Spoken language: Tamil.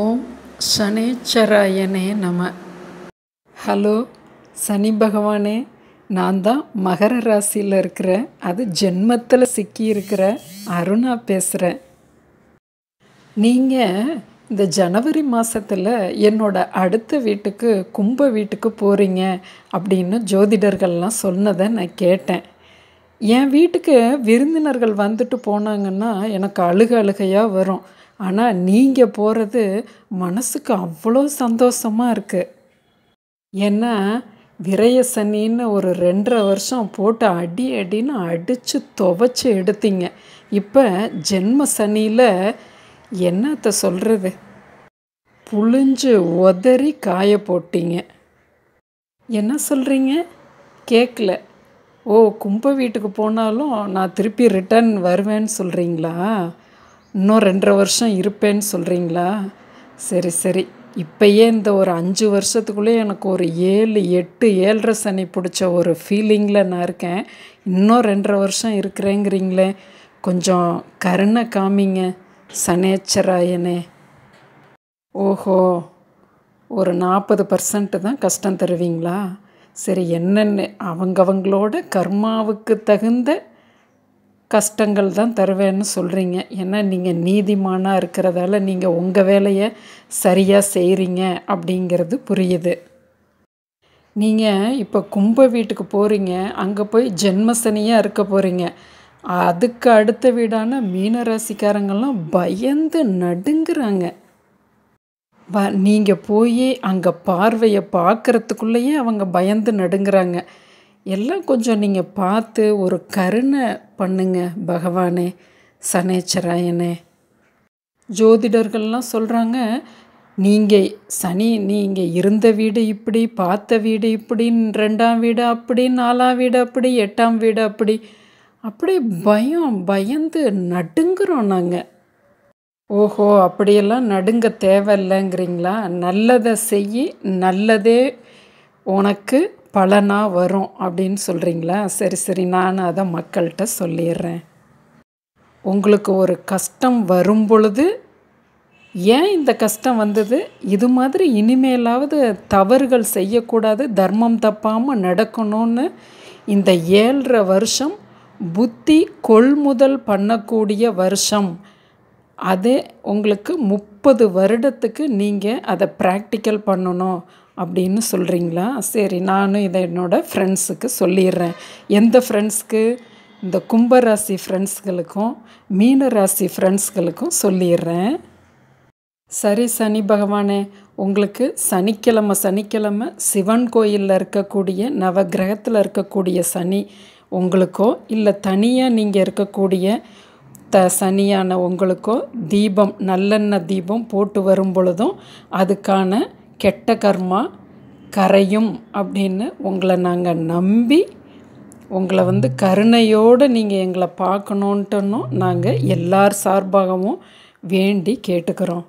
ஓம் சனேச்சராயனே நம ஹலோ சனி பகவானே நான் தான் மகர ராசியில் இருக்கிற அது ஜென்மத்தில் சிக்கி இருக்கிற அருணா பேசுகிறேன் நீங்கள் இந்த ஜனவரி மாதத்தில் என்னோட அடுத்த வீட்டுக்கு கும்ப வீட்டுக்கு போகிறீங்க அப்படின்னு ஜோதிடர்கள்லாம் சொன்னதை நான் கேட்டேன் என் வீட்டுக்கு விருந்தினர்கள் வந்துட்டு போனாங்கன்னா எனக்கு அழுக அழுகையாக வரும் ஆனால் நீங்கள் போகிறது மனசுக்கு அவ்வளோ சந்தோஷமாக இருக்குது ஏன்னா விரய சனின்னு ஒரு ரெண்டரை வருஷம் போட்டு அடி அடின்னு அடித்து துவைச்சி எடுத்தீங்க இப்போ ஜென்ம சனியில் என்னத்தை சொல்கிறது புழிஞ்சு உதறி காய போட்டீங்க என்ன சொல்கிறீங்க கேட்கல ஓ கும்ப வீட்டுக்கு போனாலும் நான் திருப்பி ரிட்டர்ன் வருவேன்னு சொல்கிறீங்களா இன்னும் ரெண்டரை வருஷம் இருப்பேன்னு சொல்கிறீங்களா சரி சரி இப்போயே இந்த ஒரு அஞ்சு வருஷத்துக்குள்ளே எனக்கு ஒரு ஏழு எட்டு ஏழரை சனி பிடிச்ச ஒரு ஃபீலிங்கில் நான் இருக்கேன் இன்னும் ரெண்டரை வருஷம் இருக்கிறேங்கிறீங்களே கொஞ்சம் கருணை காமிங்க சனேச்சராயனே ஓஹோ ஒரு நாற்பது பர்சன்ட்டு தான் கஷ்டம் தருவீங்களா சரி என்னென்னு அவங்கவங்களோட கர்மாவுக்கு தகுந்த கஷ்டங்கள் தான் தருவேன்னு சொல்கிறீங்க ஏன்னா நீங்கள் நீதிமானாக இருக்கிறதால நீங்கள் உங்கள் வேலையை சரியாக செய்கிறீங்க அப்படிங்கிறது புரியுது நீங்கள் இப்போ கும்ப வீட்டுக்கு போகிறீங்க அங்கே போய் ஜென்மசனியாக இருக்க போகிறீங்க அதுக்கு அடுத்த வீடான மீனராசிக்காரங்கெல்லாம் பயந்து நடுங்கிறாங்க நீங்கள் போய் அங்கே பார்வையை பார்க்குறதுக்குள்ளேயே அவங்க பயந்து நடுங்கிறாங்க எல்லாம் கொஞ்சம் நீங்கள் பார்த்து ஒரு கருணை பண்ணுங்க பகவானே சனேச்சராயனே ஜோதிடர்கள்லாம் சொல்கிறாங்க நீங்கள் சனி நீங்கள் இருந்த வீடு இப்படி பார்த்த வீடு இப்படின்னு ரெண்டாம் வீடு அப்படி நாலாம் வீடு அப்படி எட்டாம் வீடு அப்படி அப்படியே பயம் பயந்து நடுங்குறோம் நாங்கள் ஓஹோ அப்படியெல்லாம் நடுங்க தேவையில்லைங்கிறீங்களா நல்லதை செய்யி நல்லதே உனக்கு பலனாக வரும் அப்படின்னு சொல்கிறீங்களா சரி சரி நான் அதை மக்கள்கிட்ட சொல்லிடுறேன் உங்களுக்கு ஒரு கஷ்டம் வரும் பொழுது ஏன் இந்த கஷ்டம் வந்தது இது மாதிரி இனிமேலாவது தவறுகள் செய்யக்கூடாது தர்மம் தப்பாமல் நடக்கணும்னு இந்த ஏழரை வருஷம் புத்தி கொள்முதல் பண்ணக்கூடிய வருஷம் அதே உங்களுக்கு முப்பது வருடத்துக்கு நீங்கள் அதை ப்ராக்டிக்கல் பண்ணணும் அப்படின்னு சொல்கிறீங்களா சரி நானும் இதை என்னோடய ஃப்ரெண்ட்ஸுக்கு சொல்லிடுறேன் எந்த ஃப்ரெண்ட்ஸுக்கு இந்த கும்பராசி ஃப்ரெண்ட்ஸுகளுக்கும் மீன ராசி ஃப்ரெண்ட்ஸுகளுக்கும் சொல்லிடுறேன் சரி சனி பகவானே உங்களுக்கு சனிக்கிழமை சனிக்கிழமை சிவன் கோயிலில் இருக்கக்கூடிய நவகிரகத்தில் இருக்கக்கூடிய சனி உங்களுக்கோ இல்லை தனியாக நீங்கள் இருக்கக்கூடிய த சனியான உங்களுக்கோ தீபம் நல்லெண்ணெய் தீபம் போட்டு வரும் பொழுதும் அதுக்கான கெட்ட கர்மா கரையும் அப்படின்னு உங்களை நாங்கள் நம்பி உங்களை வந்து கருணையோடு நீங்கள் எங்களை பார்க்கணுன்ட்டுன்னும் நாங்கள் எல்லார் சார்பாகவும் வேண்டி கேட்டுக்கிறோம்